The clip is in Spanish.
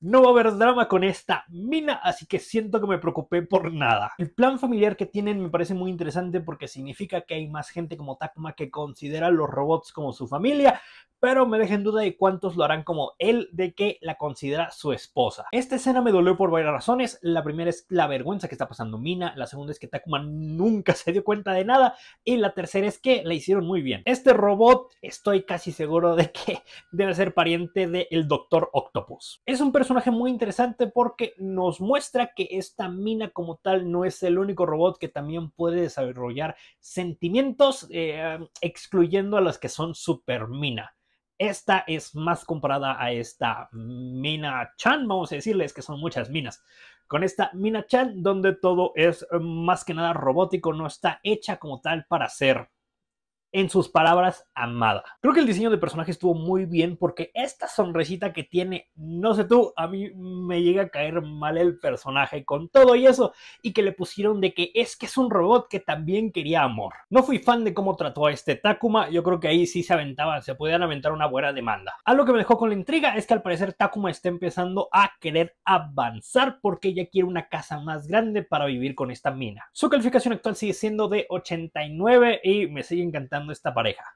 No va a haber drama con esta mina, así que siento que me preocupé por nada. El plan familiar que tienen me parece muy interesante porque significa que hay más gente como Takuma que considera a los robots como su familia, pero me deja en duda de cuántos lo harán como él de que la considera su esposa. Esta escena me dolió por varias razones. La primera es la vergüenza que está pasando Mina, la segunda es que Takuma nunca se dio cuenta de nada y la tercera es que la hicieron muy bien. Este robot estoy casi seguro de que debe ser pariente del el Doctor Octopus. Es un personaje muy interesante porque nos muestra que esta Mina como tal no es el único robot que también puede desarrollar sentimientos eh, excluyendo a las que son super Mina. Esta es más comparada a esta Mina Chan, vamos a decirles que son muchas minas. Con esta Mina Chan, donde todo es más que nada robótico, no está hecha como tal para ser en sus palabras, amada. Creo que el diseño de personaje estuvo muy bien porque esta sonrisita que tiene, no sé tú, a mí me llega a caer mal el personaje con todo y eso, y que le pusieron de que es que es un robot que también quería amor. No fui fan de cómo trató a este Takuma, yo creo que ahí sí se aventaban, se podían aventar una buena demanda. Algo que me dejó con la intriga es que al parecer Takuma está empezando a querer avanzar porque ella quiere una casa más grande para vivir con esta mina. Su calificación actual sigue siendo de 89 y me sigue encantando esta pareja.